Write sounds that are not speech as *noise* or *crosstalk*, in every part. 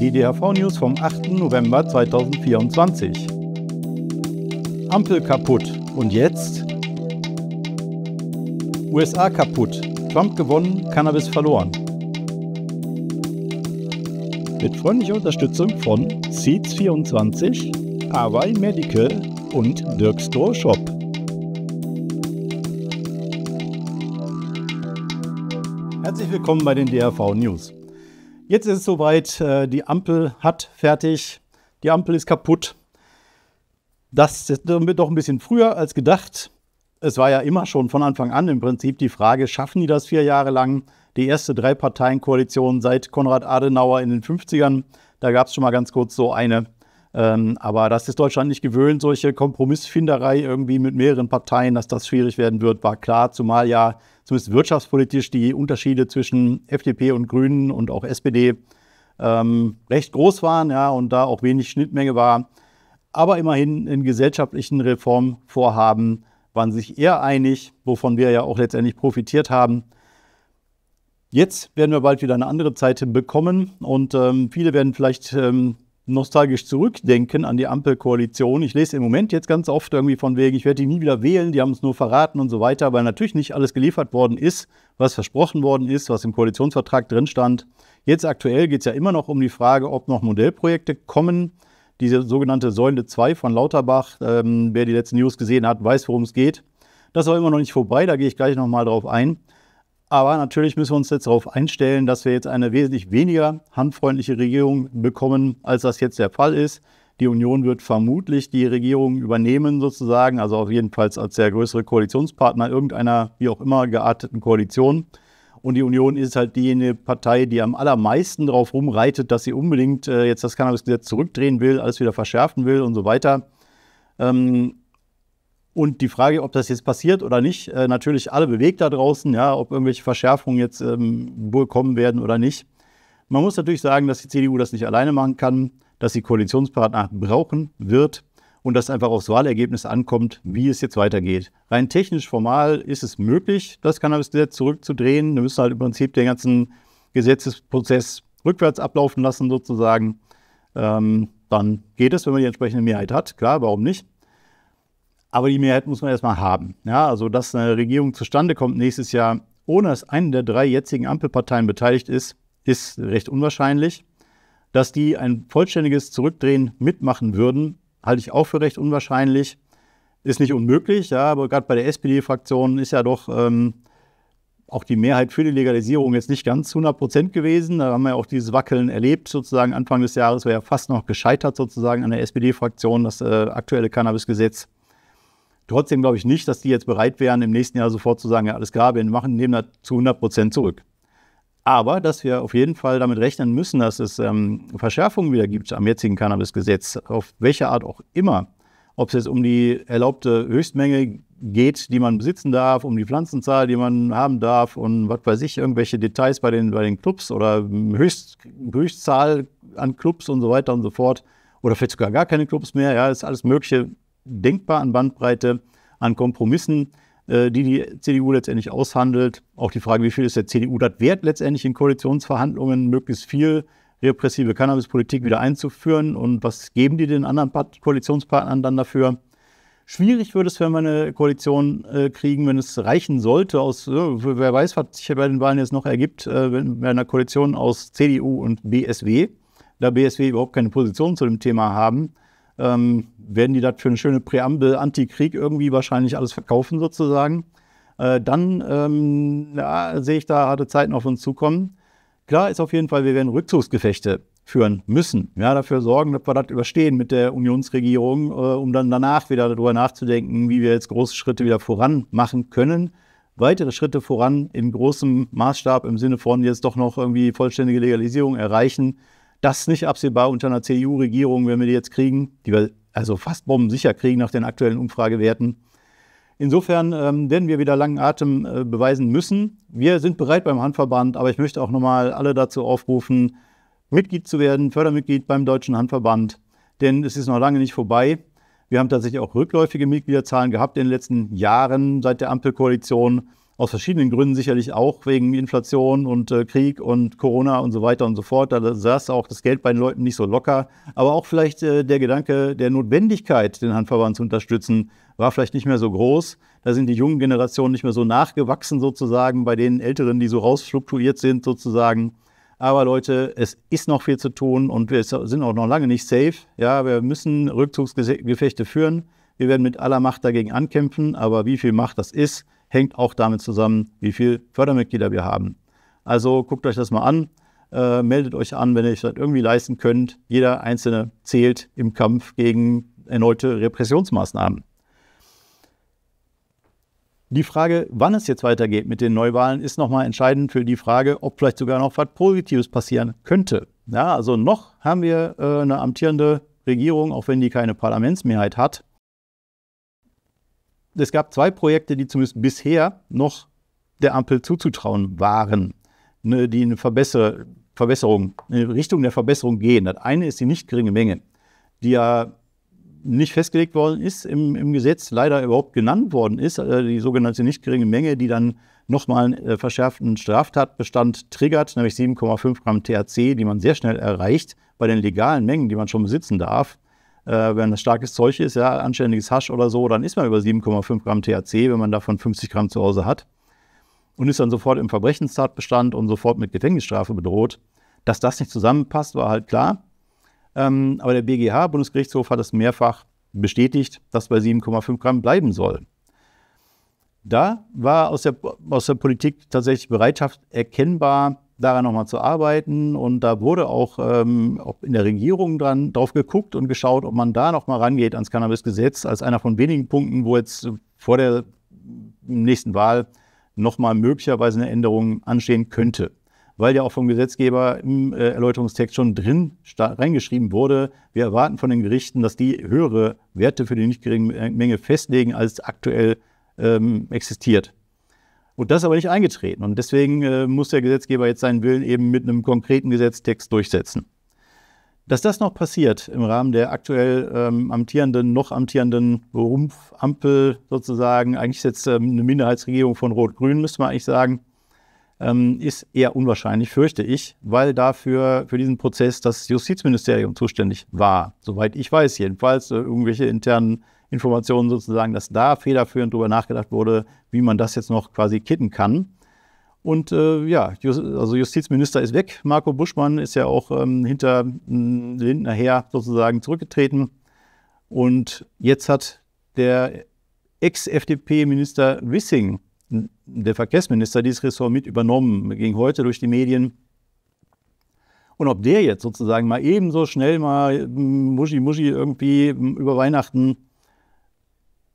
Die DHV-News vom 8. November 2024. Ampel kaputt. Und jetzt? USA kaputt. Trump gewonnen, Cannabis verloren. Mit freundlicher Unterstützung von Seeds24, Hawaii Medical und Dirk Store Shop. Herzlich willkommen bei den DHV News. Jetzt ist es soweit, äh, die Ampel hat fertig, die Ampel ist kaputt. Das ist doch ein bisschen früher als gedacht. Es war ja immer schon von Anfang an im Prinzip die Frage, schaffen die das vier Jahre lang? Die erste Drei-Parteien-Koalition seit Konrad Adenauer in den 50ern, da gab es schon mal ganz kurz so eine. Ähm, aber das ist Deutschland nicht gewöhnt, solche Kompromissfinderei irgendwie mit mehreren Parteien, dass das schwierig werden wird, war klar, zumal ja zumindest wirtschaftspolitisch die Unterschiede zwischen FDP und Grünen und auch SPD ähm, recht groß waren ja, und da auch wenig Schnittmenge war. Aber immerhin in gesellschaftlichen Reformvorhaben waren sich eher einig, wovon wir ja auch letztendlich profitiert haben. Jetzt werden wir bald wieder eine andere Zeit bekommen und ähm, viele werden vielleicht ähm, nostalgisch zurückdenken an die Ampelkoalition. Ich lese im Moment jetzt ganz oft irgendwie von wegen, ich werde die nie wieder wählen, die haben es nur verraten und so weiter, weil natürlich nicht alles geliefert worden ist, was versprochen worden ist, was im Koalitionsvertrag drin stand. Jetzt aktuell geht es ja immer noch um die Frage, ob noch Modellprojekte kommen. Diese sogenannte Säule 2 von Lauterbach, ähm, wer die letzten News gesehen hat, weiß, worum es geht. Das ist aber immer noch nicht vorbei, da gehe ich gleich nochmal drauf ein. Aber natürlich müssen wir uns jetzt darauf einstellen, dass wir jetzt eine wesentlich weniger handfreundliche Regierung bekommen, als das jetzt der Fall ist. Die Union wird vermutlich die Regierung übernehmen, sozusagen, also auf jeden Fall als der größere Koalitionspartner irgendeiner wie auch immer gearteten Koalition. Und die Union ist halt diejenige Partei, die am allermeisten darauf rumreitet, dass sie unbedingt äh, jetzt das Cannabisgesetz zurückdrehen will, alles wieder verschärfen will und so weiter. Ähm, und die Frage, ob das jetzt passiert oder nicht, äh, natürlich alle bewegt da draußen, ja, ob irgendwelche Verschärfungen jetzt ähm, wohl kommen werden oder nicht. Man muss natürlich sagen, dass die CDU das nicht alleine machen kann, dass sie Koalitionspartner brauchen wird und dass einfach aufs Wahlergebnis ankommt, wie es jetzt weitergeht. Rein technisch formal ist es möglich, das Cannabis-Gesetz zurückzudrehen. Wir müssen halt im Prinzip den ganzen Gesetzesprozess rückwärts ablaufen lassen sozusagen. Ähm, dann geht es, wenn man die entsprechende Mehrheit hat. Klar, warum nicht? Aber die Mehrheit muss man erstmal haben. Ja, also, dass eine Regierung zustande kommt nächstes Jahr, ohne dass eine der drei jetzigen Ampelparteien beteiligt ist, ist recht unwahrscheinlich. Dass die ein vollständiges Zurückdrehen mitmachen würden, halte ich auch für recht unwahrscheinlich. Ist nicht unmöglich, ja, aber gerade bei der SPD-Fraktion ist ja doch ähm, auch die Mehrheit für die Legalisierung jetzt nicht ganz zu 100 Prozent gewesen. Da haben wir auch dieses Wackeln erlebt, sozusagen Anfang des Jahres wäre ja fast noch gescheitert sozusagen an der SPD-Fraktion, das äh, aktuelle cannabis gesetz Trotzdem glaube ich nicht, dass die jetzt bereit wären, im nächsten Jahr sofort zu sagen, ja, alles klar, wir machen, nehmen das zu 100 Prozent zurück. Aber dass wir auf jeden Fall damit rechnen müssen, dass es ähm, Verschärfungen wieder gibt am jetzigen Cannabis-Gesetz, auf welche Art auch immer. Ob es jetzt um die erlaubte Höchstmenge geht, die man besitzen darf, um die Pflanzenzahl, die man haben darf und was weiß ich, irgendwelche Details bei den, bei den Clubs oder ähm, Höchst, Höchstzahl an Clubs und so weiter und so fort. Oder vielleicht sogar gar keine Clubs mehr. Ja, ist alles Mögliche denkbar an Bandbreite, an Kompromissen, äh, die die CDU letztendlich aushandelt. Auch die Frage, wie viel ist der CDU das wert, letztendlich in Koalitionsverhandlungen möglichst viel repressive Cannabispolitik wieder einzuführen und was geben die den anderen Koalitionspartnern dann dafür? Schwierig würde es, wenn wir eine Koalition äh, kriegen, wenn es reichen sollte, aus, äh, wer weiß, was sich bei den Wahlen jetzt noch ergibt, äh, wenn, wir eine Koalition aus CDU und BSW, da BSW überhaupt keine Position zu dem Thema haben, ähm, werden die das für eine schöne Präambel Antikrieg irgendwie wahrscheinlich alles verkaufen sozusagen. Äh, dann ähm, ja, sehe ich da harte Zeiten auf uns zukommen. Klar ist auf jeden Fall, wir werden Rückzugsgefechte führen müssen. Ja, dafür sorgen, dass wir das überstehen mit der Unionsregierung, äh, um dann danach wieder darüber nachzudenken, wie wir jetzt große Schritte wieder voran machen können. Weitere Schritte voran in großem Maßstab im Sinne von jetzt doch noch irgendwie vollständige Legalisierung erreichen das ist nicht absehbar unter einer CDU-Regierung, wenn wir die jetzt kriegen, die wir also fast bombensicher kriegen nach den aktuellen Umfragewerten. Insofern ähm, werden wir wieder langen Atem äh, beweisen müssen. Wir sind bereit beim Handverband, aber ich möchte auch nochmal alle dazu aufrufen, Mitglied zu werden, Fördermitglied beim Deutschen Handverband, denn es ist noch lange nicht vorbei. Wir haben tatsächlich auch rückläufige Mitgliederzahlen gehabt in den letzten Jahren seit der Ampelkoalition aus verschiedenen Gründen, sicherlich auch wegen Inflation und äh, Krieg und Corona und so weiter und so fort. Da saß auch das Geld bei den Leuten nicht so locker. Aber auch vielleicht äh, der Gedanke der Notwendigkeit, den Handverband zu unterstützen, war vielleicht nicht mehr so groß. Da sind die jungen Generationen nicht mehr so nachgewachsen sozusagen, bei den Älteren, die so rausfluktuiert sind sozusagen. Aber Leute, es ist noch viel zu tun und wir sind auch noch lange nicht safe. Ja, wir müssen Rückzugsgefechte führen. Wir werden mit aller Macht dagegen ankämpfen, aber wie viel Macht das ist, hängt auch damit zusammen, wie viele Fördermitglieder wir haben. Also guckt euch das mal an, äh, meldet euch an, wenn ihr euch das irgendwie leisten könnt. Jeder Einzelne zählt im Kampf gegen erneute Repressionsmaßnahmen. Die Frage, wann es jetzt weitergeht mit den Neuwahlen, ist nochmal entscheidend für die Frage, ob vielleicht sogar noch was Positives passieren könnte. Ja, also noch haben wir äh, eine amtierende Regierung, auch wenn die keine Parlamentsmehrheit hat es gab zwei Projekte, die zumindest bisher noch der Ampel zuzutrauen waren, ne, die eine Verbesser Verbesserung, in Richtung der Verbesserung gehen. Das eine ist die nicht geringe Menge, die ja nicht festgelegt worden ist im, im Gesetz, leider überhaupt genannt worden ist, also die sogenannte nicht geringe Menge, die dann nochmal einen äh, verschärften Straftatbestand triggert, nämlich 7,5 Gramm THC, die man sehr schnell erreicht bei den legalen Mengen, die man schon besitzen darf äh, wenn das starkes Zeug ist, ja, anständiges Hasch oder so, dann ist man über 7,5 Gramm THC, wenn man davon 50 Gramm zu Hause hat und ist dann sofort im Verbrechenstatbestand und sofort mit Gefängnisstrafe bedroht. Dass das nicht zusammenpasst, war halt klar. Ähm, aber der BGH, Bundesgerichtshof, hat es mehrfach bestätigt, dass bei 7,5 Gramm bleiben soll. Da war aus der, aus der Politik tatsächlich Bereitschaft erkennbar, daran nochmal zu arbeiten. Und da wurde auch, ähm, auch in der Regierung dran drauf geguckt und geschaut, ob man da nochmal rangeht ans Cannabisgesetz, als einer von wenigen Punkten, wo jetzt vor der nächsten Wahl nochmal möglicherweise eine Änderung anstehen könnte. Weil ja auch vom Gesetzgeber im äh, Erläuterungstext schon drin reingeschrieben wurde, wir erwarten von den Gerichten, dass die höhere Werte für die nicht geringe Menge festlegen, als aktuell ähm, existiert. Und das ist aber nicht eingetreten. Und deswegen äh, muss der Gesetzgeber jetzt seinen Willen eben mit einem konkreten Gesetztext durchsetzen. Dass das noch passiert im Rahmen der aktuell ähm, amtierenden, noch amtierenden Rumpfampel sozusagen, eigentlich ist jetzt ähm, eine Minderheitsregierung von Rot-Grün, müsste man eigentlich sagen, ähm, ist eher unwahrscheinlich, fürchte ich, weil dafür für diesen Prozess das Justizministerium zuständig war. Soweit ich weiß, jedenfalls äh, irgendwelche internen Informationen sozusagen, dass da federführend darüber nachgedacht wurde, wie man das jetzt noch quasi kitten kann. Und äh, ja, also Justizminister ist weg. Marco Buschmann ist ja auch ähm, hinter ähm, Lindner her sozusagen zurückgetreten. Und jetzt hat der Ex-FDP-Minister Wissing, hm, der Verkehrsminister, dieses Ressort mit übernommen, ging heute durch die Medien. Und ob der jetzt sozusagen mal ebenso schnell mal hm, muschi muschi irgendwie hm, über Weihnachten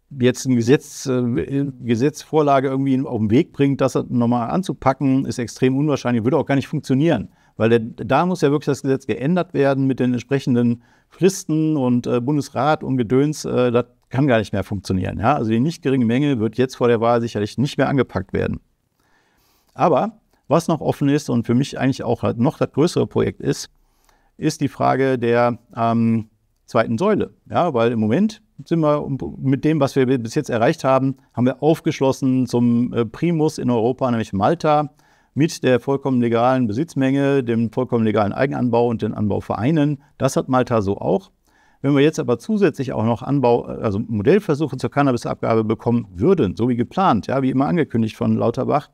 jetzt eine Gesetz, äh, Gesetzvorlage irgendwie auf den Weg bringt, das nochmal anzupacken, ist extrem unwahrscheinlich, würde auch gar nicht funktionieren. Weil der, da muss ja wirklich das Gesetz geändert werden mit den entsprechenden Fristen und äh, Bundesrat und Gedöns. Äh, das kann gar nicht mehr funktionieren. Ja? Also die nicht geringe Menge wird jetzt vor der Wahl sicherlich nicht mehr angepackt werden. Aber was noch offen ist und für mich eigentlich auch halt noch das größere Projekt ist, ist die Frage der ähm, zweiten Säule. Ja, weil im Moment sind wir mit dem, was wir bis jetzt erreicht haben, haben wir aufgeschlossen zum äh, Primus in Europa, nämlich Malta, mit der vollkommen legalen Besitzmenge, dem vollkommen legalen Eigenanbau und den Anbauvereinen. Das hat Malta so auch. Wenn wir jetzt aber zusätzlich auch noch Anbau, also Modellversuche zur Cannabisabgabe bekommen würden, so wie geplant, ja, wie immer angekündigt von Lauterbach,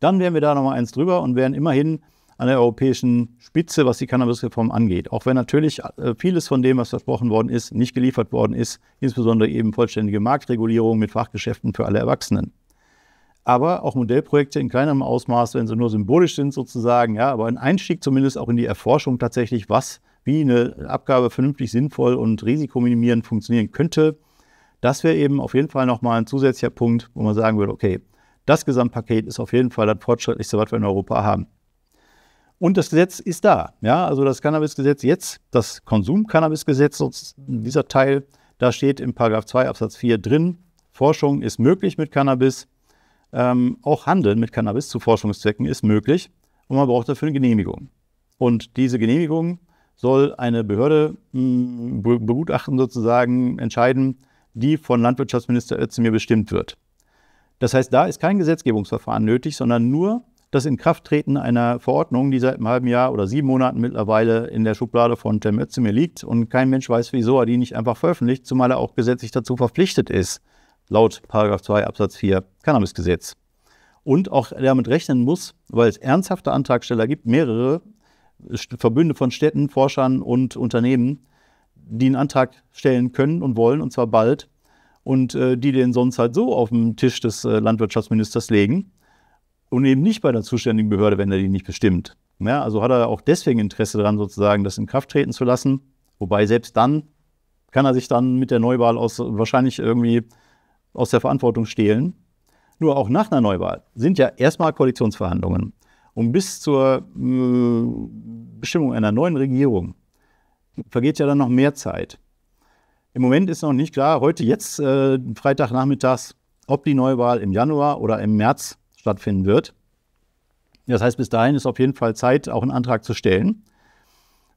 dann wären wir da nochmal eins drüber und wären immerhin an der europäischen Spitze, was die Cannabisreform angeht. Auch wenn natürlich äh, vieles von dem, was versprochen worden ist, nicht geliefert worden ist, insbesondere eben vollständige Marktregulierung mit Fachgeschäften für alle Erwachsenen. Aber auch Modellprojekte in kleinerem Ausmaß, wenn sie nur symbolisch sind sozusagen, ja, aber ein Einstieg zumindest auch in die Erforschung tatsächlich, was wie eine Abgabe vernünftig, sinnvoll und risikominimierend funktionieren könnte, das wäre eben auf jeden Fall nochmal ein zusätzlicher Punkt, wo man sagen würde, okay, das Gesamtpaket ist auf jeden Fall das fortschrittlichste, was wir in Europa haben. Und das Gesetz ist da. Ja, also das Cannabisgesetz jetzt, das Konsum-Cannabis-Gesetz, dieser Teil, da steht im Paragraph 2 Absatz 4 drin, Forschung ist möglich mit Cannabis. Ähm, auch Handeln mit Cannabis zu Forschungszwecken ist möglich und man braucht dafür eine Genehmigung. Und diese Genehmigung soll eine Behörde mh, hm, begutachten, sozusagen entscheiden, die von Landwirtschaftsminister Özdemir bestimmt wird. Das heißt, da ist kein Gesetzgebungsverfahren nötig, sondern nur das Inkrafttreten einer Verordnung, die seit einem halben Jahr oder sieben Monaten mittlerweile in der Schublade von Cem Özdemir liegt und kein Mensch weiß, wieso er die nicht einfach veröffentlicht, zumal er auch gesetzlich dazu verpflichtet ist, laut 2 Absatz 4 Cannabisgesetz. Und auch damit rechnen muss, weil es ernsthafte Antragsteller gibt, mehrere Verbünde von Städten, Forschern und Unternehmen, die einen Antrag stellen können und wollen, und zwar bald, und äh, die den sonst halt so auf den Tisch des äh, Landwirtschaftsministers legen und eben nicht bei der zuständigen Behörde, wenn er die nicht bestimmt. Ja, also hat er auch deswegen Interesse daran, sozusagen das in Kraft treten zu lassen. Wobei selbst dann kann er sich dann mit der Neuwahl aus, wahrscheinlich irgendwie aus der Verantwortung stehlen. Nur auch nach einer Neuwahl sind ja erstmal Koalitionsverhandlungen. Und bis zur äh, Bestimmung einer neuen Regierung vergeht ja dann noch mehr Zeit. Im Moment ist noch nicht klar, heute jetzt, äh, Freitagnachmittags, ob die Neuwahl im Januar oder im März stattfinden wird. Das heißt, bis dahin ist auf jeden Fall Zeit, auch einen Antrag zu stellen.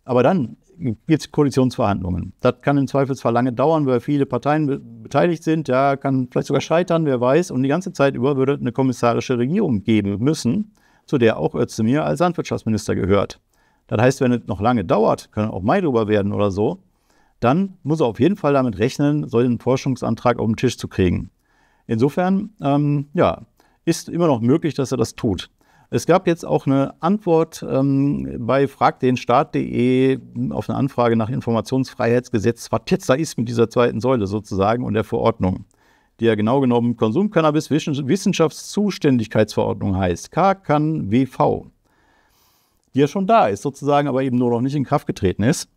Aber dann gibt es Koalitionsverhandlungen. Das kann im Zweifelsfall lange dauern, weil viele Parteien be beteiligt sind. Ja, kann vielleicht sogar scheitern, wer weiß. Und die ganze Zeit über würde eine kommissarische Regierung geben müssen, zu der auch Özdemir als Landwirtschaftsminister gehört. Das heißt, wenn es noch lange dauert, kann auch Mai drüber werden oder so, dann muss er auf jeden Fall damit rechnen, so einen Forschungsantrag auf den Tisch zu kriegen. Insofern, ähm, ja, ist immer noch möglich, dass er das tut. Es gab jetzt auch eine Antwort ähm, bei fragdenstaat.de auf eine Anfrage nach Informationsfreiheitsgesetz, was jetzt da ist mit dieser zweiten Säule sozusagen und der Verordnung, die ja genau genommen Konsumcannabis Wissenschaftszuständigkeitsverordnung heißt, KKWV, die ja schon da ist sozusagen, aber eben nur noch nicht in Kraft getreten ist.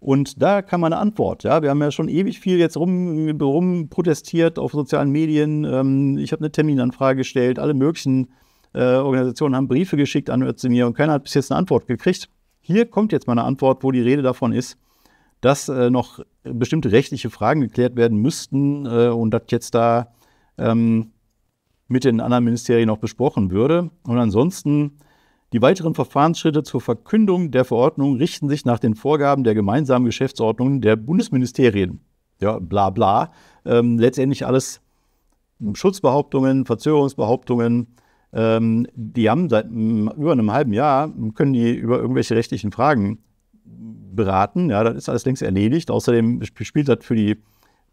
Und da kann man eine Antwort. Ja, wir haben ja schon ewig viel jetzt rum, rum protestiert auf sozialen Medien. Ähm, ich habe eine Terminanfrage gestellt. Alle möglichen äh, Organisationen haben Briefe geschickt an mir und keiner hat bis jetzt eine Antwort gekriegt. Hier kommt jetzt mal eine Antwort, wo die Rede davon ist, dass äh, noch bestimmte rechtliche Fragen geklärt werden müssten äh, und das jetzt da ähm, mit den anderen Ministerien noch besprochen würde. Und ansonsten die weiteren Verfahrensschritte zur Verkündung der Verordnung richten sich nach den Vorgaben der gemeinsamen Geschäftsordnung der Bundesministerien. Ja, bla bla. Ähm, letztendlich alles Schutzbehauptungen, Verzögerungsbehauptungen. Ähm, die haben seit über einem halben Jahr, können die über irgendwelche rechtlichen Fragen beraten. Ja, das ist alles längst erledigt. Außerdem spielt das für, die,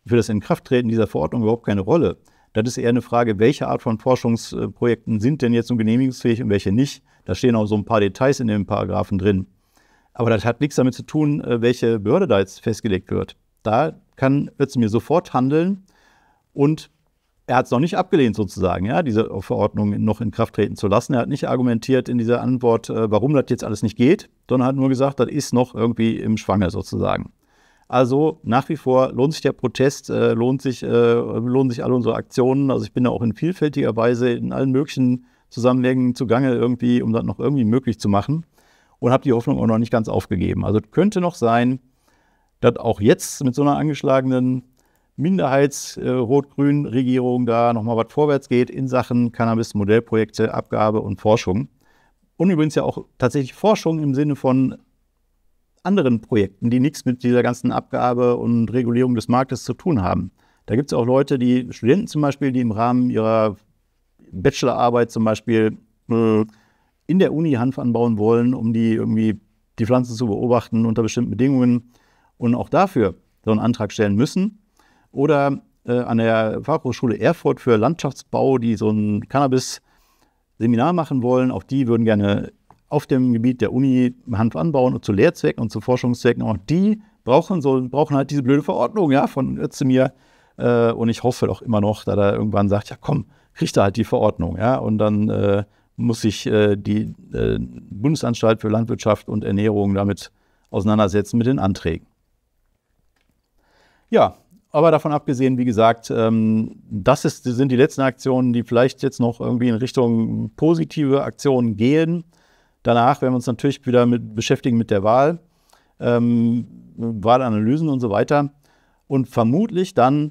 für das Inkrafttreten dieser Verordnung überhaupt keine Rolle. Das ist eher eine Frage, welche Art von Forschungsprojekten sind denn jetzt so genehmigungsfähig und welche nicht. Da stehen auch so ein paar Details in den Paragraphen drin. Aber das hat nichts damit zu tun, äh, welche Behörde da jetzt festgelegt wird. Da kann mir sofort handeln und er hat es noch nicht abgelehnt, sozusagen, ja, diese Verordnung noch in Kraft treten zu lassen. Er hat nicht argumentiert in dieser Antwort, äh, warum das jetzt alles nicht geht, sondern hat nur gesagt, das ist noch irgendwie im Schwange sozusagen. Also nach wie vor lohnt sich der Protest, äh, lohnt sich, äh, lohnen sich alle unsere Aktionen. Also ich bin da auch in vielfältiger Weise in allen möglichen Zusammenhängen zugange irgendwie, um das noch irgendwie möglich zu machen. Und habe die Hoffnung auch noch nicht ganz aufgegeben. Also könnte noch sein, dass auch jetzt mit so einer angeschlagenen Minderheits-Rot-Grün-Regierung äh, da nochmal was vorwärts geht in Sachen Cannabis-Modellprojekte, Abgabe und Forschung. Und übrigens ja auch tatsächlich Forschung im Sinne von anderen Projekten, die nichts mit dieser ganzen Abgabe und Regulierung des Marktes zu tun haben. Da gibt es auch Leute, die Studenten zum Beispiel, die im Rahmen ihrer Bachelorarbeit zum Beispiel äh, in der Uni Hanf anbauen wollen, um die irgendwie die Pflanzen zu beobachten unter bestimmten Bedingungen und auch dafür so einen Antrag stellen müssen. Oder äh, an der Fachhochschule Erfurt für Landschaftsbau, die so ein Cannabis-Seminar machen wollen, auch die würden gerne auf dem Gebiet der Uni Hanf anbauen und zu Lehrzwecken und zu Forschungszwecken. Auch die brauchen, so, brauchen halt diese blöde Verordnung ja, von Özdemir. Äh, und ich hoffe doch immer noch, dass er irgendwann sagt, ja komm, kriegt er halt die Verordnung. Ja? Und dann äh, muss sich äh, die äh, Bundesanstalt für Landwirtschaft und Ernährung damit auseinandersetzen mit den Anträgen. Ja, aber davon abgesehen, wie gesagt, ähm, das ist, sind die letzten Aktionen, die vielleicht jetzt noch irgendwie in Richtung positive Aktionen gehen. Danach werden wir uns natürlich wieder mit, beschäftigen mit der Wahl, ähm, Wahlanalysen und so weiter. Und vermutlich dann,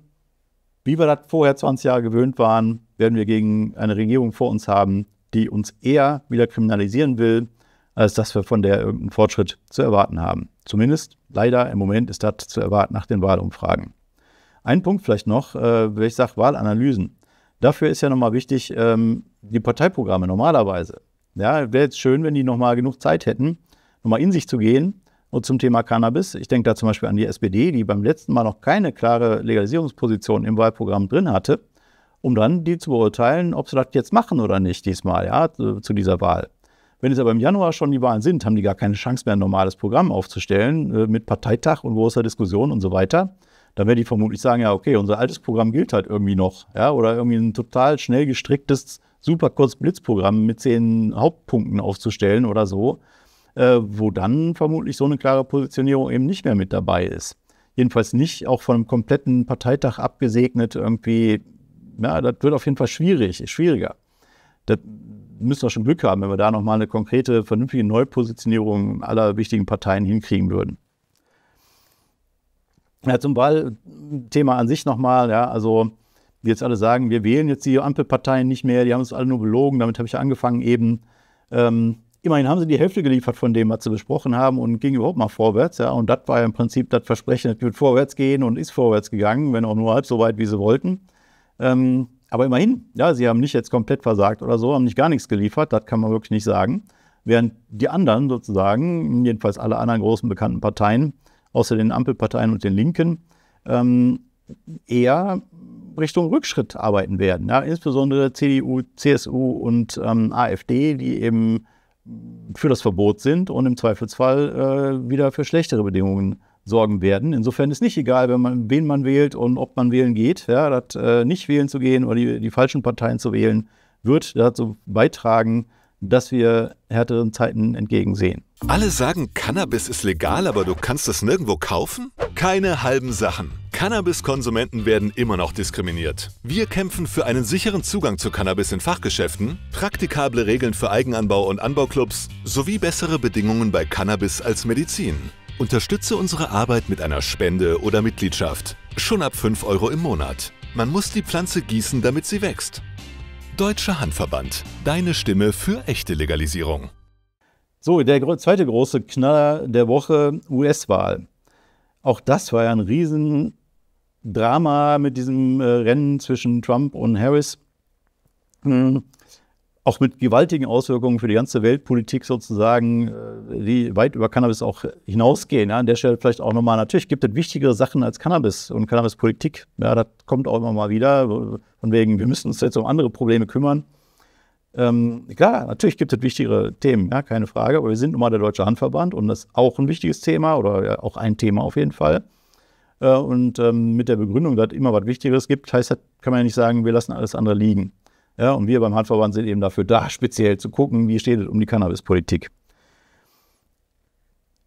wie wir das vorher 20 Jahre gewöhnt waren, werden wir gegen eine Regierung vor uns haben, die uns eher wieder kriminalisieren will, als dass wir von der irgendeinen Fortschritt zu erwarten haben. Zumindest leider im Moment ist das zu erwarten nach den Wahlumfragen. Ein Punkt vielleicht noch, äh, wenn ich sage Wahlanalysen. Dafür ist ja nochmal wichtig, ähm, die Parteiprogramme normalerweise ja, wäre jetzt schön, wenn die nochmal genug Zeit hätten, nochmal in sich zu gehen. Und zum Thema Cannabis, ich denke da zum Beispiel an die SPD, die beim letzten Mal noch keine klare Legalisierungsposition im Wahlprogramm drin hatte, um dann die zu beurteilen, ob sie das jetzt machen oder nicht diesmal, ja, zu dieser Wahl. Wenn es aber im Januar schon die Wahlen sind, haben die gar keine Chance mehr, ein normales Programm aufzustellen äh, mit Parteitag und großer Diskussion und so weiter. Dann werden die vermutlich sagen, ja, okay, unser altes Programm gilt halt irgendwie noch, ja, oder irgendwie ein total schnell gestricktes super kurz Blitzprogramm mit zehn Hauptpunkten aufzustellen oder so, äh, wo dann vermutlich so eine klare Positionierung eben nicht mehr mit dabei ist. Jedenfalls nicht auch von einem kompletten Parteitag abgesegnet irgendwie. Ja, das wird auf jeden Fall schwierig, schwieriger. Das müssen wir schon Glück haben, wenn wir da nochmal eine konkrete, vernünftige Neupositionierung aller wichtigen Parteien hinkriegen würden. Ja, zum Wahlthema an sich nochmal, ja, also die jetzt alle sagen, wir wählen jetzt die Ampelparteien nicht mehr, die haben uns alle nur belogen, damit habe ich ja angefangen eben. Ähm, immerhin haben sie die Hälfte geliefert von dem, was sie besprochen haben und ging überhaupt mal vorwärts. Ja. Und das war ja im Prinzip das Versprechen, es wird vorwärts gehen und ist vorwärts gegangen, wenn auch nur halb so weit, wie sie wollten. Ähm, aber immerhin, ja, sie haben nicht jetzt komplett versagt oder so, haben nicht gar nichts geliefert, das kann man wirklich nicht sagen. Während die anderen sozusagen, jedenfalls alle anderen großen bekannten Parteien, außer den Ampelparteien und den Linken, ähm, eher Richtung Rückschritt arbeiten werden. Ja, insbesondere CDU, CSU und ähm, AfD, die eben für das Verbot sind und im Zweifelsfall äh, wieder für schlechtere Bedingungen sorgen werden. Insofern ist nicht egal, man, wen man wählt und ob man wählen geht. Ja, das, äh, nicht wählen zu gehen oder die, die falschen Parteien zu wählen, wird dazu beitragen, dass wir härteren Zeiten entgegensehen. Alle sagen, Cannabis ist legal, aber du kannst es nirgendwo kaufen? Keine halben Sachen. Cannabiskonsumenten werden immer noch diskriminiert. Wir kämpfen für einen sicheren Zugang zu Cannabis in Fachgeschäften, praktikable Regeln für Eigenanbau und Anbauclubs sowie bessere Bedingungen bei Cannabis als Medizin. Unterstütze unsere Arbeit mit einer Spende oder Mitgliedschaft. Schon ab 5 Euro im Monat. Man muss die Pflanze gießen, damit sie wächst. Deutscher Handverband. Deine Stimme für echte Legalisierung. So, der zweite große Knaller der Woche, US-Wahl. Auch das war ja ein Riesendrama mit diesem äh, Rennen zwischen Trump und Harris. Hm auch mit gewaltigen Auswirkungen für die ganze Weltpolitik sozusagen, äh, die weit über Cannabis auch hinausgehen. Ja, an der Stelle vielleicht auch nochmal, natürlich gibt es wichtigere Sachen als Cannabis und Cannabispolitik. Ja, das kommt auch immer mal wieder, von wegen, wir müssen uns jetzt um andere Probleme kümmern. Ähm, klar, natürlich gibt es wichtigere Themen, ja, keine Frage, aber wir sind nun mal der Deutsche Handverband und das ist auch ein wichtiges Thema oder auch ein Thema auf jeden Fall. Äh, und ähm, mit der Begründung, dass es immer was Wichtigeres gibt, heißt das, kann man ja nicht sagen, wir lassen alles andere liegen. Ja, und wir beim Handverband sind eben dafür da, *laughs* speziell zu gucken, wie steht es um die Cannabispolitik.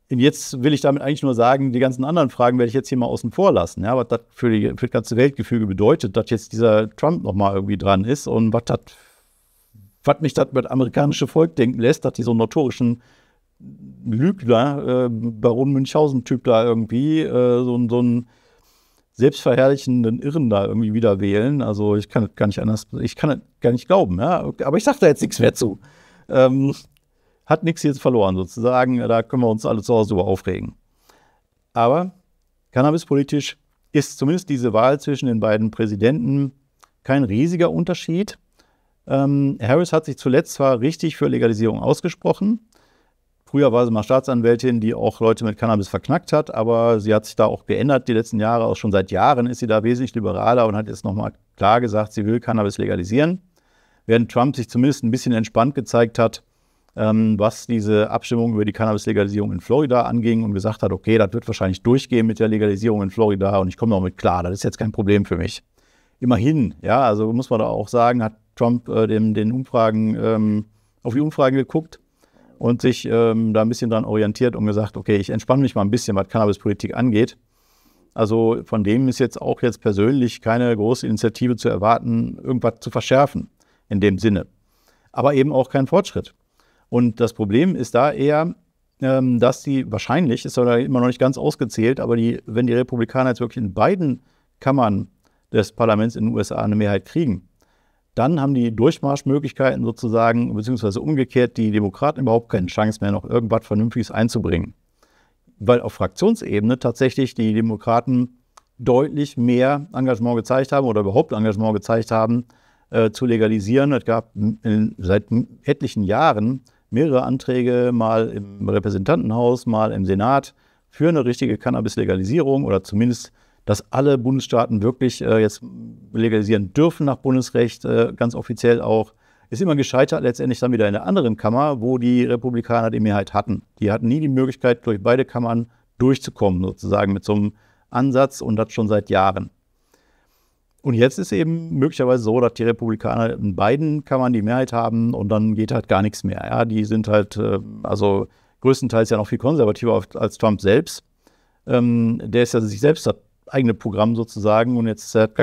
Und jetzt will ich damit eigentlich nur sagen, die ganzen anderen Fragen werde ich jetzt hier mal außen vor lassen. Ja, was das für, die, für das ganze Weltgefüge bedeutet, dass jetzt dieser Trump nochmal irgendwie dran ist und was das, was mich das amerikanische Volk denken lässt, dass die so einen notorischen Lügner, äh, Baron Münchhausen-Typ da irgendwie, äh, so, so ein selbstverherrlichenden Irren da irgendwie wieder wählen. Also ich kann das gar nicht anders, ich kann das gar nicht glauben, ja. Aber ich sage da jetzt nichts mehr zu. Ähm, hat nichts jetzt verloren sozusagen. Da können wir uns alle zu Hause drüber aufregen. Aber cannabispolitisch ist zumindest diese Wahl zwischen den beiden Präsidenten kein riesiger Unterschied. Ähm, Harris hat sich zuletzt zwar richtig für Legalisierung ausgesprochen, Früher war sie mal Staatsanwältin, die auch Leute mit Cannabis verknackt hat, aber sie hat sich da auch geändert die letzten Jahre. Auch schon seit Jahren ist sie da wesentlich liberaler und hat jetzt nochmal klar gesagt, sie will Cannabis legalisieren. Während Trump sich zumindest ein bisschen entspannt gezeigt hat, ähm, was diese Abstimmung über die Cannabis-Legalisierung in Florida anging und gesagt hat, okay, das wird wahrscheinlich durchgehen mit der Legalisierung in Florida und ich komme damit klar, das ist jetzt kein Problem für mich. Immerhin, ja, also muss man da auch sagen, hat Trump äh, dem, den Umfragen, ähm, auf die Umfragen geguckt und sich ähm, da ein bisschen dran orientiert und gesagt, okay, ich entspanne mich mal ein bisschen, was Cannabispolitik angeht. Also von dem ist jetzt auch jetzt persönlich keine große Initiative zu erwarten, irgendwas zu verschärfen in dem Sinne. Aber eben auch kein Fortschritt. Und das Problem ist da eher, ähm, dass die wahrscheinlich, ist ja immer noch nicht ganz ausgezählt, aber die, wenn die Republikaner jetzt wirklich in beiden Kammern des Parlaments in den USA eine Mehrheit kriegen, dann haben die Durchmarschmöglichkeiten sozusagen, beziehungsweise umgekehrt, die Demokraten überhaupt keine Chance mehr, noch irgendwas Vernünftiges einzubringen. Weil auf Fraktionsebene tatsächlich die Demokraten deutlich mehr Engagement gezeigt haben oder überhaupt Engagement gezeigt haben, äh, zu legalisieren. Es gab in, seit etlichen Jahren mehrere Anträge, mal im Repräsentantenhaus, mal im Senat, für eine richtige Cannabis-Legalisierung oder zumindest äh, dass alle Bundesstaaten wirklich äh, jetzt legalisieren dürfen nach Bundesrecht, äh, ganz offiziell auch. Ist immer gescheitert, letztendlich dann wieder in der anderen Kammer, wo die Republikaner die Mehrheit hatten. Die hatten nie die Möglichkeit, durch beide Kammern durchzukommen, sozusagen mit so einem Ansatz und das schon seit Jahren. Und jetzt ist eben möglicherweise so, dass die Republikaner in beiden Kammern die Mehrheit haben und dann geht halt gar nichts mehr. Ja, die sind halt, äh, also größtenteils ja noch viel konservativer als Trump selbst. Ähm, der ist ja sich selbst eigene Programm sozusagen und jetzt hat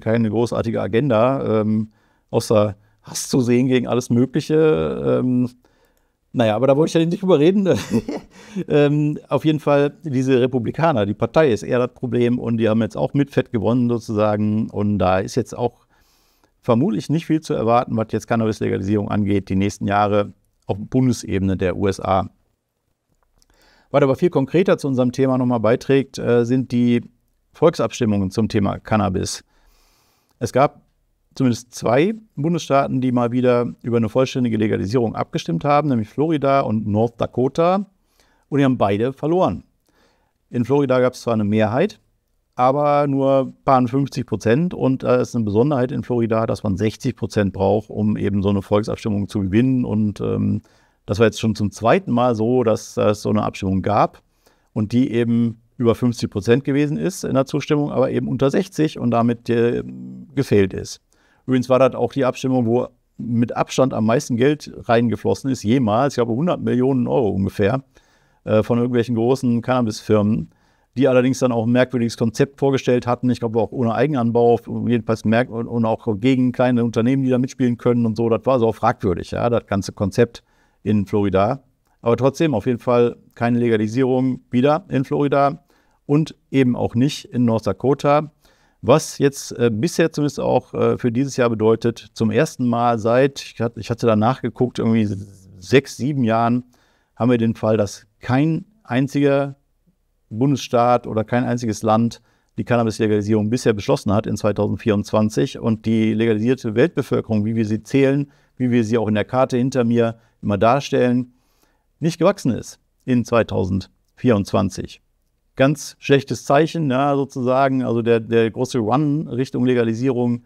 keine großartige Agenda, ähm, außer Hass zu sehen gegen alles Mögliche. Ähm, naja, aber da wollte ich ja nicht drüber reden. *laughs* ähm, auf jeden Fall, diese Republikaner, die Partei ist eher das Problem und die haben jetzt auch mit Fett gewonnen sozusagen. Und da ist jetzt auch vermutlich nicht viel zu erwarten, was jetzt Cannabis-Legalisierung angeht, die nächsten Jahre auf Bundesebene der USA. Was aber viel konkreter zu unserem Thema nochmal beiträgt, äh, sind die Volksabstimmungen zum Thema Cannabis. Es gab zumindest zwei Bundesstaaten, die mal wieder über eine vollständige Legalisierung abgestimmt haben, nämlich Florida und North Dakota. Und die haben beide verloren. In Florida gab es zwar eine Mehrheit, aber nur ein paar 50 Prozent. Und da ist eine Besonderheit in Florida, dass man 60 Prozent braucht, um eben so eine Volksabstimmung zu gewinnen. Und ähm, das war jetzt schon zum zweiten Mal so, dass es so eine Abstimmung gab und die eben über 50 Prozent gewesen ist in der Zustimmung, aber eben unter 60 und damit äh, gefehlt ist. Übrigens war das auch die Abstimmung, wo mit Abstand am meisten Geld reingeflossen ist, jemals, ich glaube 100 Millionen Euro ungefähr, äh, von irgendwelchen großen Cannabis-Firmen, die allerdings dann auch ein merkwürdiges Konzept vorgestellt hatten, ich glaube auch ohne Eigenanbau, jedenfalls merk und auch gegen kleine Unternehmen, die da mitspielen können und so, das war so auch fragwürdig, ja, das ganze Konzept in Florida. Aber trotzdem auf jeden Fall keine Legalisierung wieder in Florida und eben auch nicht in North Dakota. Was jetzt äh, bisher zumindest auch äh, für dieses Jahr bedeutet, zum ersten Mal seit, ich hatte, ich hatte da nachgeguckt, irgendwie sechs, sieben Jahren, haben wir den Fall, dass kein einziger Bundesstaat oder kein einziges Land die Cannabis-Legalisierung bisher beschlossen hat in 2024 und die legalisierte Weltbevölkerung, wie wir sie zählen, wie wir sie auch in der Karte hinter mir immer darstellen, nicht gewachsen ist in 2024 ganz schlechtes Zeichen, ja, sozusagen. Also der, der große Run Richtung Legalisierung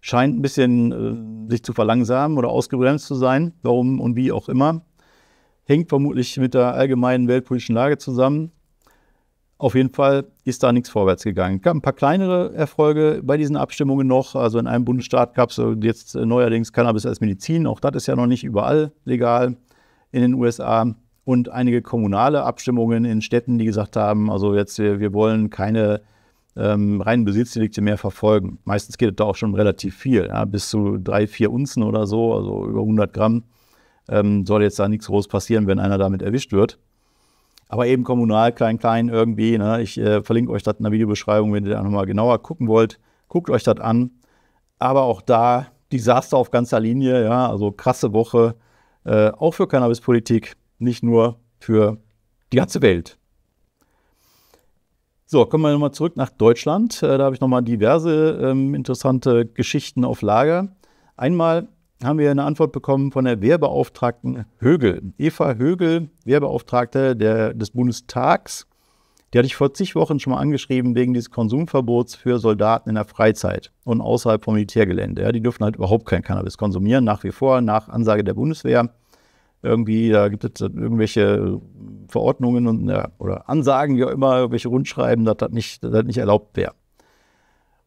scheint ein bisschen äh, sich zu verlangsamen oder ausgebremst zu sein, warum und wie auch immer. Hängt vermutlich mit der allgemeinen weltpolitischen Lage zusammen. Auf jeden Fall ist da nichts vorwärts gegangen. Es gab ein paar kleinere Erfolge bei diesen Abstimmungen noch. Also in einem Bundesstaat gab es jetzt neuerdings Cannabis als Medizin. Auch das ist ja noch nicht überall legal in den USA und einige kommunale Abstimmungen in Städten, die gesagt haben, also jetzt wir, wir wollen keine ähm, reinen Besitzdelikte mehr verfolgen. Meistens geht es da auch schon relativ viel, ja, bis zu drei, vier Unzen oder so, also über 100 Gramm. Ähm, soll jetzt da nichts groß passieren, wenn einer damit erwischt wird. Aber eben kommunal, klein, klein irgendwie. Ne? Ich äh, verlinke euch das in der Videobeschreibung, wenn ihr da nochmal genauer gucken wollt. Guckt euch das an. Aber auch da Desaster auf ganzer Linie, ja, also krasse Woche, äh, auch für Cannabispolitik nicht nur für die ganze Welt. So, kommen wir nochmal zurück nach Deutschland. Äh, da habe ich nochmal diverse ähm, interessante Geschichten auf Lager. Einmal haben wir eine Antwort bekommen von der Wehrbeauftragten Högel. Eva Högel, Wehrbeauftragte der, des Bundestags, die hatte ich vor zig Wochen schon mal angeschrieben wegen des Konsumverbots für Soldaten in der Freizeit und außerhalb vom Militärgelände. Ja, die dürfen halt überhaupt kein Cannabis konsumieren, nach wie vor, nach Ansage der Bundeswehr irgendwie, da gibt es irgendwelche äh, Verordnungen und, ja, oder Ansagen, wie auch immer, irgendwelche Rundschreiben, dass das nicht, dass das nicht erlaubt wäre.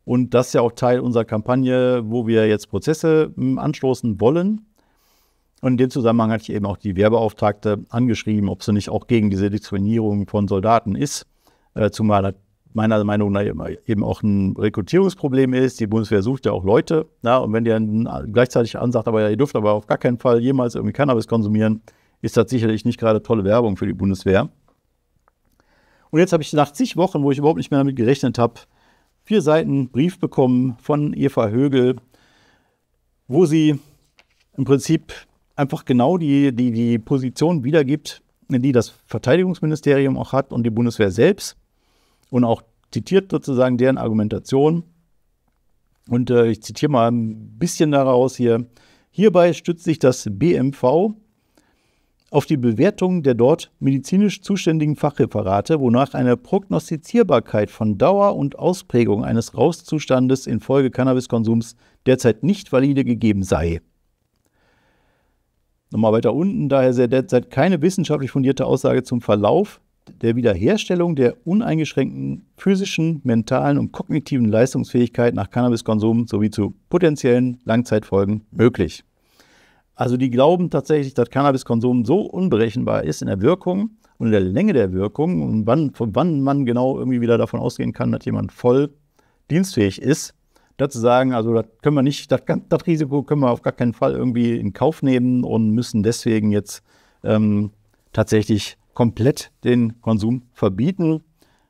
Und das ist ja auch Teil unserer Kampagne, wo wir jetzt Prozesse hm, anstoßen wollen. Und in dem Zusammenhang hatte ich eben auch die Werbeauftragte angeschrieben, ob sie nicht auch gegen diese Diskriminierung von Soldaten ist, äh, zumal das meiner Meinung nach eben auch ein Rekrutierungsproblem ist. Die Bundeswehr sucht ja auch Leute. Na, und wenn die dann gleichzeitig ansagt, aber ja, ihr dürft aber auf gar keinen Fall jemals irgendwie Cannabis konsumieren, ist das sicherlich nicht gerade tolle Werbung für die Bundeswehr. Und jetzt habe ich nach zig Wochen, wo ich überhaupt nicht mehr damit gerechnet habe, vier Seiten Brief bekommen von Eva Högel, wo sie im Prinzip einfach genau die, die, die Position wiedergibt, die das Verteidigungsministerium auch hat und die Bundeswehr selbst und auch zitiert sozusagen deren Argumentation. Und äh, ich zitiere mal ein bisschen daraus hier. Hierbei stützt sich das BMV auf die Bewertung der dort medizinisch zuständigen Fachreferate, wonach eine Prognostizierbarkeit von Dauer und Ausprägung eines Rauszustandes infolge Cannabiskonsums derzeit nicht valide gegeben sei. Nochmal weiter unten, daher sehr derzeit keine wissenschaftlich fundierte Aussage zum Verlauf der Wiederherstellung der uneingeschränkten physischen, mentalen und kognitiven Leistungsfähigkeit nach Cannabiskonsum sowie zu potenziellen Langzeitfolgen möglich. Also die glauben tatsächlich, dass Cannabiskonsum so unberechenbar ist in der Wirkung und in der Länge der Wirkung und wann, von wann man genau irgendwie wieder davon ausgehen kann, dass jemand voll dienstfähig ist, dazu sagen, also das können wir nicht, das, das Risiko können wir auf gar keinen Fall irgendwie in Kauf nehmen und müssen deswegen jetzt ähm, tatsächlich komplett den Konsum verbieten. Und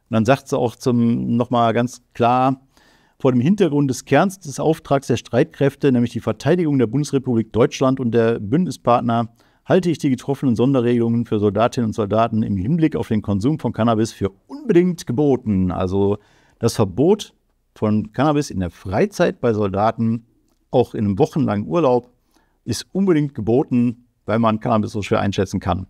dann sagt sie auch zum nochmal ganz klar, vor dem Hintergrund des Kerns des Auftrags der Streitkräfte, nämlich die Verteidigung der Bundesrepublik Deutschland und der Bündnispartner, halte ich die getroffenen Sonderregelungen für Soldatinnen und Soldaten im Hinblick auf den Konsum von Cannabis für unbedingt geboten. Also das Verbot von Cannabis in der Freizeit bei Soldaten, auch in einem wochenlangen Urlaub, ist unbedingt geboten, weil man Cannabis so schwer einschätzen kann.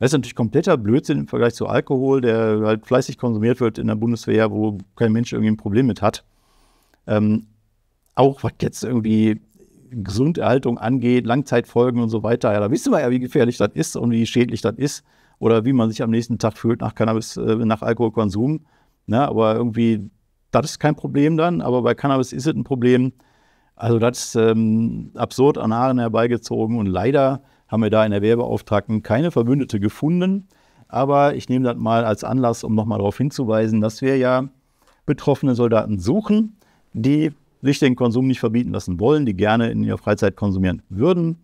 Das ist natürlich kompletter Blödsinn im Vergleich zu Alkohol, der halt fleißig konsumiert wird in der Bundeswehr, wo kein Mensch irgendwie ein Problem mit hat. Ähm, auch was jetzt irgendwie Gesunderhaltung angeht, Langzeitfolgen und so weiter, ja, da wissen wir ja, wie gefährlich das ist und wie schädlich das ist oder wie man sich am nächsten Tag fühlt nach Cannabis, äh, nach Alkoholkonsum. Na, ne? aber irgendwie, das ist kein Problem dann, aber bei Cannabis ist es ein Problem. Also das ist ähm, absurd an Haaren herbeigezogen und leider haben wir da in der Werbeauftragten keine Verbündete gefunden. Aber ich nehme das mal als Anlass, um nochmal darauf hinzuweisen, dass wir ja betroffene Soldaten suchen, die sich den Konsum nicht verbieten lassen wollen, die gerne in ihrer Freizeit konsumieren würden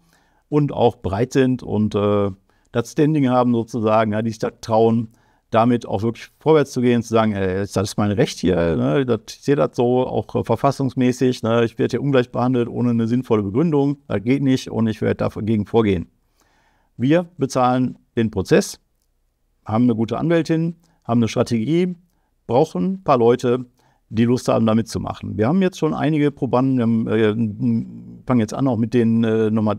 und auch breit sind und äh, das Standing haben sozusagen, ja, die sich da trauen, damit auch wirklich vorwärts zu gehen, zu sagen, ey, das ist mein Recht hier, ne? das, ich sehe das so, auch äh, verfassungsmäßig, ne? ich werde hier ungleich behandelt ohne eine sinnvolle Begründung, das geht nicht und ich werde dagegen vorgehen. Wir bezahlen den Prozess, haben eine gute Anwältin, haben eine Strategie, brauchen ein paar Leute, die Lust haben, da mitzumachen. Wir haben jetzt schon einige Probanden, wir haben, äh, fangen jetzt an, auch mit denen äh, nochmal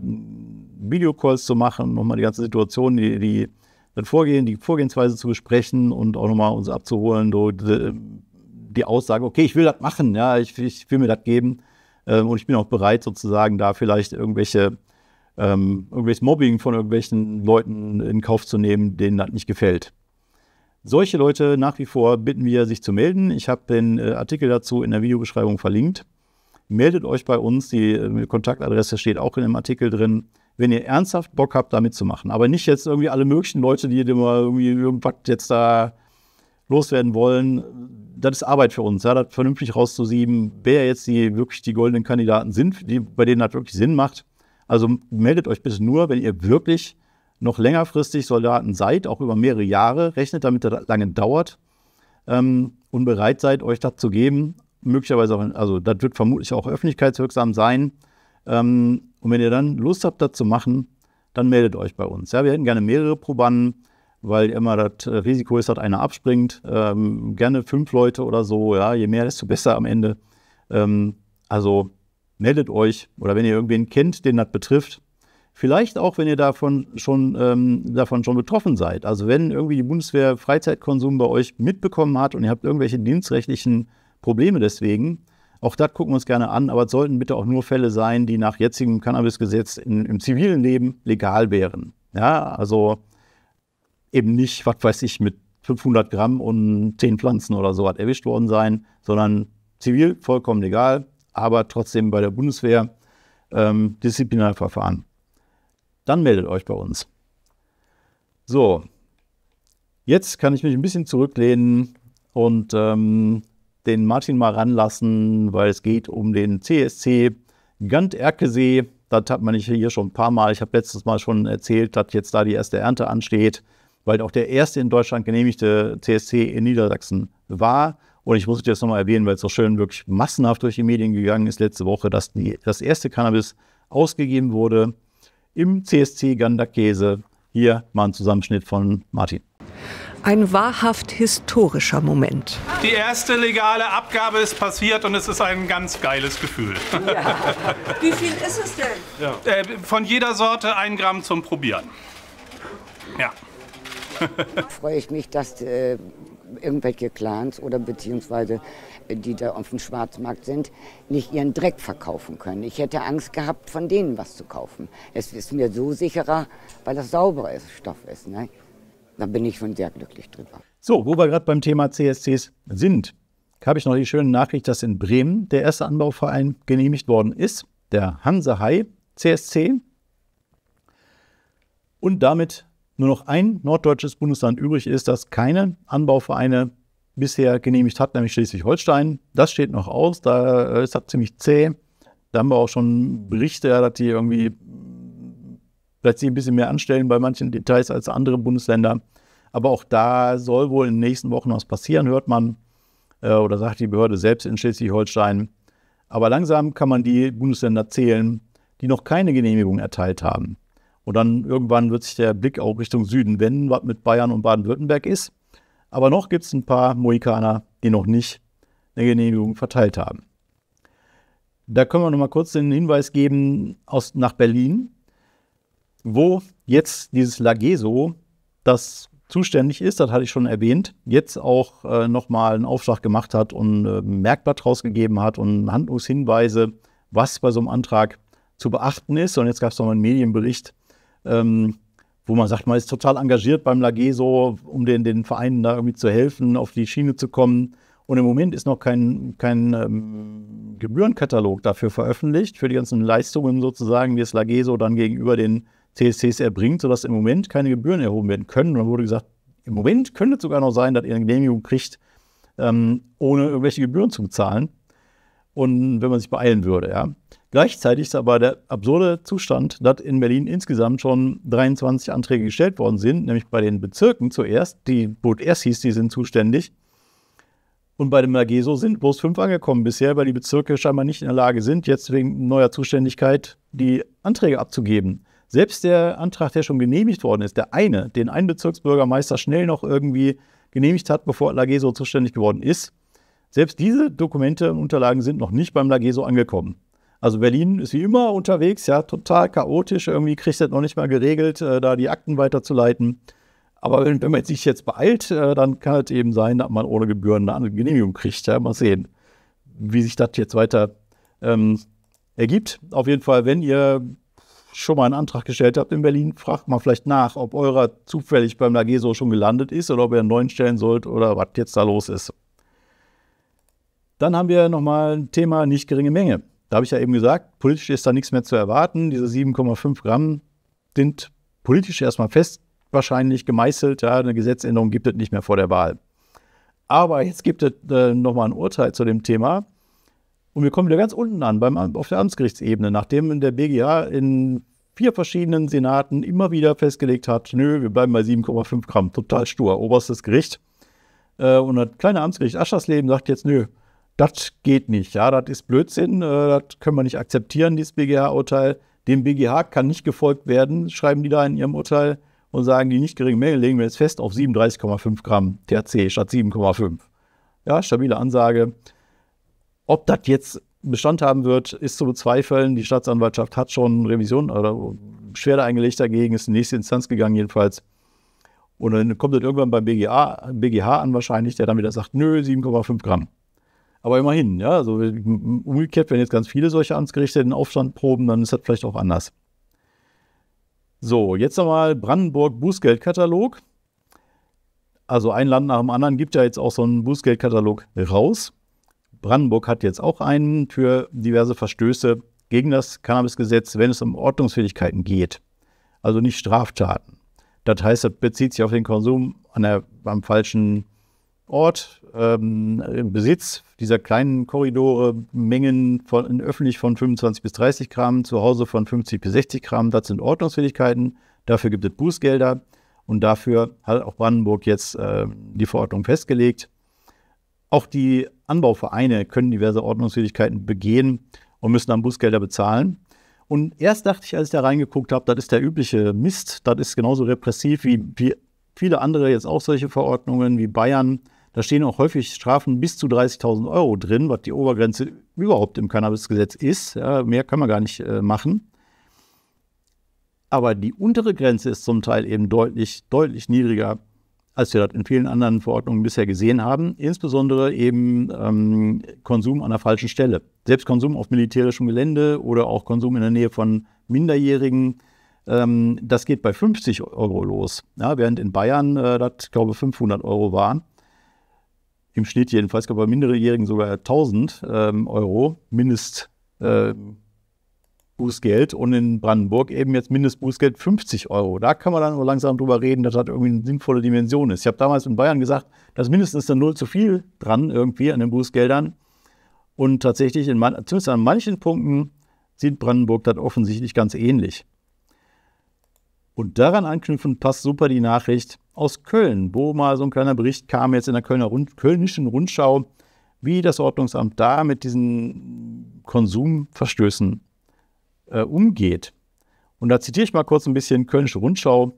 Videocalls zu machen, nochmal die ganze Situation, die, die dann vorgehen, die Vorgehensweise zu besprechen und auch nochmal uns abzuholen, so die, die, Aussage, okay, ich will das machen, ja, ich, ich will mir das geben äh, und ich bin auch bereit, sozusagen da vielleicht irgendwelche ähm, irgendwelches Mobbing von irgendwelchen Leuten in Kauf zu nehmen, denen das nicht gefällt. Solche Leute nach wie vor bitten wir, sich zu melden. Ich habe den äh, Artikel dazu in der Videobeschreibung verlinkt. Meldet euch bei uns, die äh, Kontaktadresse steht auch in dem Artikel drin, wenn ihr ernsthaft Bock habt, da mitzumachen. Aber nicht jetzt irgendwie alle möglichen Leute, die immer irgendwie irgendwas jetzt da loswerden wollen. Das ist Arbeit für uns, ja, das vernünftig rauszusieben, wer jetzt die, wirklich die goldenen Kandidaten sind, die, bei denen das wirklich Sinn macht. Also meldet euch bitte nur, wenn ihr wirklich noch längerfristig Soldaten seid, auch über mehrere Jahre, rechnet damit, dass das lange dauert ähm, und bereit seid, euch das zu geben. Möglicherweise auch, also das wird vermutlich auch öffentlichkeitswirksam sein. Ähm, und wenn ihr dann Lust habt, das zu machen, dann meldet euch bei uns. Ja, wir hätten gerne mehrere Probanden, weil immer das äh, Risiko ist, dass einer abspringt. Ähm, gerne fünf Leute oder so. Ja, je mehr, desto besser am Ende. Ähm, also meldet euch oder wenn ihr irgendwen kennt, den das betrifft. Vielleicht auch, wenn ihr davon schon, ähm, davon schon betroffen seid. Also wenn irgendwie die Bundeswehr Freizeitkonsum bei euch mitbekommen hat und ihr habt irgendwelche dienstrechtlichen Probleme deswegen, auch das gucken wir uns gerne an, aber es sollten bitte auch nur Fälle sein, die nach jetzigem Cannabisgesetz in, im zivilen Leben legal wären. Ja, also eben nicht, was weiß ich, mit 500 Gramm und 10 Pflanzen oder so hat erwischt worden sein, sondern zivil vollkommen legal, aber trotzdem bei der Bundeswehr ähm, Disziplinarverfahren. Dann meldet euch bei uns. So, jetzt kann ich mich ein bisschen zurücklehnen und ähm, den Martin mal ranlassen, weil es geht um den CSC Gant Erkesee. Das hat man hier schon ein paar Mal. Ich habe letztes Mal schon erzählt, dass jetzt da die erste Ernte ansteht, weil auch der erste in Deutschland genehmigte CSC in Niedersachsen war. Und ich muss es jetzt nochmal erwähnen, weil es so schön wirklich massenhaft durch die Medien gegangen ist letzte Woche, dass die, das erste Cannabis ausgegeben wurde im CSC Gandakäse. Hier mal ein Zusammenschnitt von Martin. Ein wahrhaft historischer Moment. Die erste legale Abgabe ist passiert und es ist ein ganz geiles Gefühl. Ja. Wie viel ist es denn? Ja. Äh, von jeder Sorte ein Gramm zum Probieren. Ja. Freue ich mich, dass äh, irgendwelche Clans oder beziehungsweise äh, die da auf dem Schwarzmarkt sind, nicht ihren Dreck verkaufen können. Ich hätte Angst gehabt, von denen was zu kaufen. Es ist mir so sicherer, weil das sauberer Stoff ist. Ne? Da bin ich schon sehr glücklich drüber. So, wo wir gerade beim Thema CSCs sind, habe ich noch die schöne Nachricht, dass in Bremen der erste Anbauverein genehmigt worden ist, der Hansa Hai CSC. Und damit nur noch ein norddeutsches Bundesland übrig ist, das keine Anbauvereine bisher genehmigt hat, nämlich Schleswig-Holstein. Das steht noch aus, da ist äh, das ziemlich zäh. Da haben wir auch schon Berichte, dass die irgendwie hm, vielleicht sich ein bisschen mehr anstellen bei manchen Details als andere Bundesländer. Aber auch da soll wohl in den nächsten Wochen was passieren, hört man äh, oder sagt die Behörde selbst in Schleswig-Holstein. Aber langsam kann man die Bundesländer zählen, die noch keine Genehmigung erteilt haben. Und dann irgendwann wird sich der Blick auch Richtung Süden wenden, was mit Bayern und Baden-Württemberg ist. Aber noch gibt es ein paar Mohikaner, die noch nicht eine Genehmigung verteilt haben. Da können wir noch mal kurz den Hinweis geben aus, nach Berlin, wo jetzt dieses Lageso, das zuständig ist, das hatte ich schon erwähnt, jetzt auch äh, mal einen Aufschlag gemacht hat und äh, ein Merkblatt rausgegeben hat und Handlungshinweise, was bei so einem Antrag zu beachten ist. Und jetzt gab es nochmal einen Medienbericht, ähm, wo man sagt, man ist total engagiert beim Lage, so um den, den Vereinen da irgendwie zu helfen, auf die Schiene zu kommen. Und im Moment ist noch kein, kein ähm, Gebührenkatalog dafür veröffentlicht, für die ganzen Leistungen sozusagen, die das Lage so dann gegenüber den CSCs erbringt, sodass im Moment keine Gebühren erhoben werden können. Und dann wurde gesagt, im Moment könnte es sogar noch sein, dass ihr eine Genehmigung kriegt, ähm, ohne irgendwelche Gebühren zu bezahlen. Und wenn man sich beeilen würde, ja. Gleichzeitig ist aber der absurde Zustand, dass in Berlin insgesamt schon 23 Anträge gestellt worden sind, nämlich bei den Bezirken zuerst, die, wo erst hieß, die sind zuständig. Und bei dem LAGESO sind bloß fünf angekommen bisher, weil die Bezirke scheinbar nicht in der Lage sind, jetzt wegen neuer Zuständigkeit die Anträge abzugeben. Selbst der Antrag, der schon genehmigt worden ist, der eine, den ein Bezirksbürgermeister schnell noch irgendwie genehmigt hat, bevor LAGESO zuständig geworden ist, selbst diese Dokumente und Unterlagen sind noch nicht beim LAGESO angekommen. Also Berlin ist wie immer unterwegs, ja, total chaotisch. Irgendwie kriegt das noch nicht mal geregelt, äh, da die Akten weiterzuleiten. Aber wenn, wenn man sich jetzt beeilt, äh, dann kann es eben sein, dass man ohne Gebühren eine andere Genehmigung kriegt. Ja, mal sehen, wie sich das jetzt weiter ähm, ergibt. Auf jeden Fall, wenn ihr schon mal einen Antrag gestellt habt in Berlin, fragt mal vielleicht nach, ob eurer zufällig beim Lageso schon gelandet ist oder ob ihr einen neuen stellen sollt oder was jetzt da los ist. Dann haben wir nochmal ein Thema nicht geringe Menge. Da habe ich ja eben gesagt, politisch ist da nichts mehr zu erwarten. Diese 7,5 Gramm sind politisch erstmal fest wahrscheinlich gemeißelt. Ja, eine Gesetzänderung gibt es nicht mehr vor der Wahl. Aber jetzt gibt es äh, nochmal ein Urteil zu dem Thema. Und wir kommen wieder ganz unten an, beim, auf der Amtsgerichtsebene, nachdem der BGA in vier verschiedenen Senaten immer wieder festgelegt hat, nö, wir bleiben bei 7,5 Gramm, total stur, oberstes Gericht. Äh, und das kleine Amtsgericht Aschersleben sagt jetzt, nö, das geht nicht, ja, das ist Blödsinn, äh, das können wir nicht akzeptieren, dieses BGH-Urteil. Dem BGH kann nicht gefolgt werden, schreiben die da in ihrem Urteil und sagen, die nicht geringe Menge legen wir jetzt fest auf 37,5 Gramm THC statt 7,5. Ja, stabile Ansage. Ob das jetzt Bestand haben wird, ist zu bezweifeln. Die Staatsanwaltschaft hat schon Revision oder also Beschwerde eingelegt dagegen, ist in die nächste Instanz gegangen jedenfalls. Und dann kommt das irgendwann beim BGH, BGH an wahrscheinlich, der dann wieder sagt, nö, 7,5 Gramm. Aber immerhin, ja, also umgekehrt, wenn jetzt ganz viele solche Amtsgerichte den Aufstand proben, dann ist das vielleicht auch anders. So, jetzt nochmal Brandenburg-Bußgeldkatalog. Also ein Land nach dem anderen gibt ja jetzt auch so einen Bußgeldkatalog raus. Brandenburg hat jetzt auch einen für diverse Verstöße gegen das Cannabisgesetz, wenn es um Ordnungsfähigkeiten geht. Also nicht Straftaten. Das heißt, das bezieht sich auf den Konsum an der, am falschen Ort, ähm, Besitz dieser kleinen Korridore Mengen von, öffentlich von 25 bis 30 Gramm, zu Hause von 50 bis 60 Gramm. Das sind Ordnungsfähigkeiten. Dafür gibt es Bußgelder. Und dafür hat auch Brandenburg jetzt äh, die Verordnung festgelegt. Auch die Anbauvereine können diverse Ordnungswidrigkeiten begehen und müssen dann Bußgelder bezahlen. Und erst dachte ich, als ich da reingeguckt habe, das ist der übliche Mist, das ist genauso repressiv wie, wie viele andere jetzt auch solche Verordnungen wie Bayern da stehen auch häufig Strafen bis zu 30.000 Euro drin, was die Obergrenze überhaupt im Cannabisgesetz ist. Ja, mehr kann man gar nicht äh, machen. Aber die untere Grenze ist zum Teil eben deutlich, deutlich niedriger, als wir das in vielen anderen Verordnungen bisher gesehen haben. Insbesondere eben ähm, Konsum an der falschen Stelle. Selbst Konsum auf militärischem Gelände oder auch Konsum in der Nähe von Minderjährigen ähm, das geht bei 50 Euro los, ja, während in Bayern äh, das, glaube ich, 500 Euro waren im Schnitt jedenfalls, ich glaube bei Minderjährigen sogar 1000 ähm, Euro Mindestbußgeld Äh, und in Brandenburg eben jetzt Mindestbußgeld 50 Euro. Da kann man dann nur langsam drüber reden, dass das irgendwie eine sinnvolle Dimension ist. Ich habe damals in Bayern gesagt, dass mindestens eine Null zu viel dran irgendwie an den Bußgeldern. Und tatsächlich, in man, zumindest an manchen Punkten, sieht Brandenburg das offensichtlich ganz ähnlich. Und daran anknüpfend passt super die Nachricht, aus Köln, wo mal so ein kleiner Bericht kam jetzt in der Kölner Rund Kölnischen Rundschau, wie das Ordnungsamt da mit diesen Konsumverstößen äh, umgeht. Und da zitiere ich mal kurz ein bisschen Kölnische Rundschau.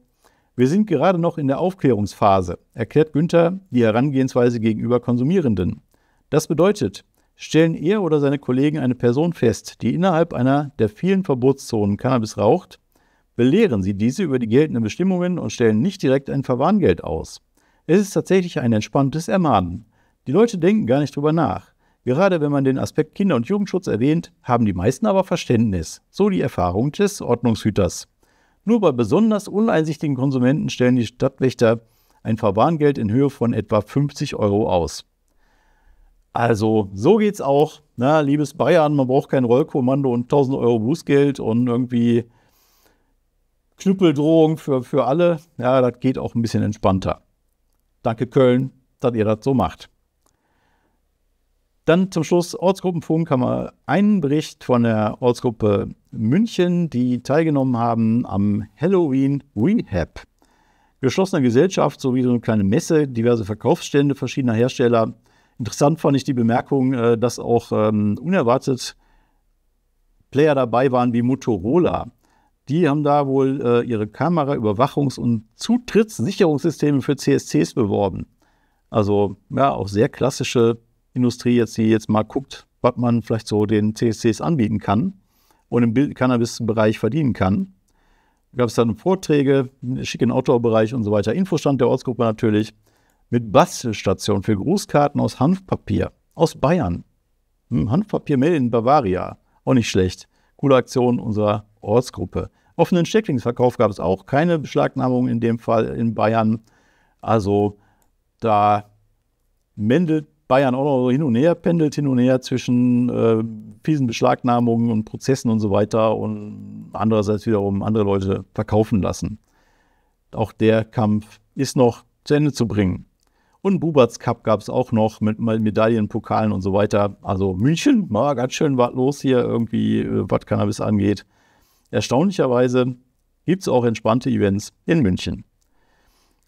Wir sind gerade noch in der Aufklärungsphase, erklärt Günther die Herangehensweise gegenüber Konsumierenden. Das bedeutet, stellen er oder seine Kollegen eine Person fest, die innerhalb einer der vielen Verbotszonen Cannabis raucht, belehren Sie diese über die geltenden Bestimmungen und stellen nicht direkt ein Verwarngeld aus. Es ist tatsächlich ein entspanntes Ermahnen. Die Leute denken gar nicht drüber nach. Gerade wenn man den Aspekt Kinder- und Jugendschutz erwähnt, haben die meisten aber Verständnis. So die Erfahrung des Ordnungshüters. Nur bei besonders uneinsichtigen Konsumenten stellen die Stadtwächter ein Verwarngeld in Höhe von etwa 50 Euro aus. Also, so geht's auch. Na, liebes Bayern, man braucht kein Rollkommando und 1000 Euro Bußgeld und irgendwie Knüppeldrohung für, für alle. Ja, das geht auch ein bisschen entspannter. Danke Köln, dass ihr das so macht. Dann zum Schluss Ortsgruppenfunk haben wir einen Bericht von der Ortsgruppe München, die teilgenommen haben am Halloween Rehab. Geschlossene Gesellschaft sowie so eine kleine Messe, diverse Verkaufsstände verschiedener Hersteller. Interessant fand ich die Bemerkung, äh, dass auch ähm, unerwartet Player dabei waren wie Motorola die haben da wohl äh, ihre Kamera, Überwachungs- und Zutrittssicherungssysteme für CSCs beworben. Also ja, auch sehr klassische Industrie jetzt, die jetzt mal guckt, was man vielleicht so den CSCs anbieten kann und im Cannabis-Bereich verdienen kann. Da gab es dann Vorträge, schicken Outdoor-Bereich und so weiter. Infostand der Ortsgruppe natürlich mit Bastelstation für Grußkarten aus Hanfpapier aus Bayern. Hm, Hanfpapier Mail in Bavaria. Auch nicht schlecht. Coole Aktion unserer Ortsgruppe. Offenen Stecklingsverkauf gab es auch keine Beschlagnahmung in dem Fall in Bayern. Also da mendelt Bayern auch noch hin und her, pendelt hin und her zwischen äh, fiesen Beschlagnahmungen und Prozessen und so weiter und andererseits wiederum andere Leute verkaufen lassen. Auch der Kampf ist noch zu Ende zu bringen. Und Buberts Cup gab es auch noch mit Medaillen, Pokalen und so weiter. Also München mal ganz schön was los hier irgendwie, äh, was Cannabis angeht. Erstaunlicherweise gibt es auch entspannte Events in München.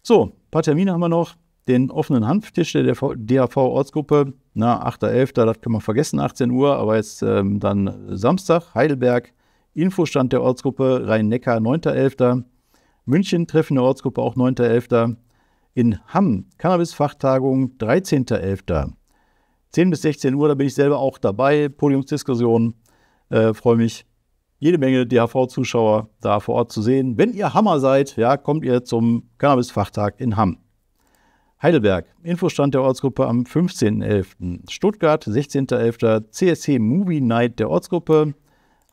So, ein paar Termine haben wir noch. Den offenen Hanftisch der DAV-Ortsgruppe, na, 8.11., das können wir vergessen, 18 Uhr, aber jetzt ähm, dann Samstag, Heidelberg, Infostand der Ortsgruppe Rhein-Neckar, 9.11., München, Treffen der Ortsgruppe auch 9.11., in Hamm, Cannabis-Fachtagung, 13.11., 10 bis 16 Uhr, da bin ich selber auch dabei, Podiumsdiskussion, äh, freue mich jede Menge DHV-Zuschauer da vor Ort zu sehen. Wenn ihr Hammer seid, ja, kommt ihr zum Cannabis-Fachtag in Hamm. Heidelberg, Infostand der Ortsgruppe am 15.11. Stuttgart, 16.11. CSC Movie Night der Ortsgruppe.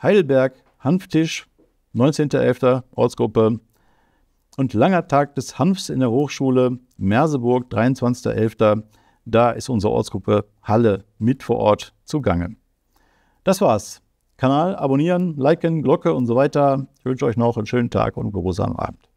Heidelberg, Hanftisch, 19.11. Ortsgruppe. Und langer Tag des Hanfs in der Hochschule, Merseburg, 23.11. Da ist unsere Ortsgruppe Halle mit vor Ort zugange. Das war's. Kanal abonnieren, liken, Glocke und so weiter. Ich wünsche euch noch einen schönen Tag und einen geruhsamen Abend.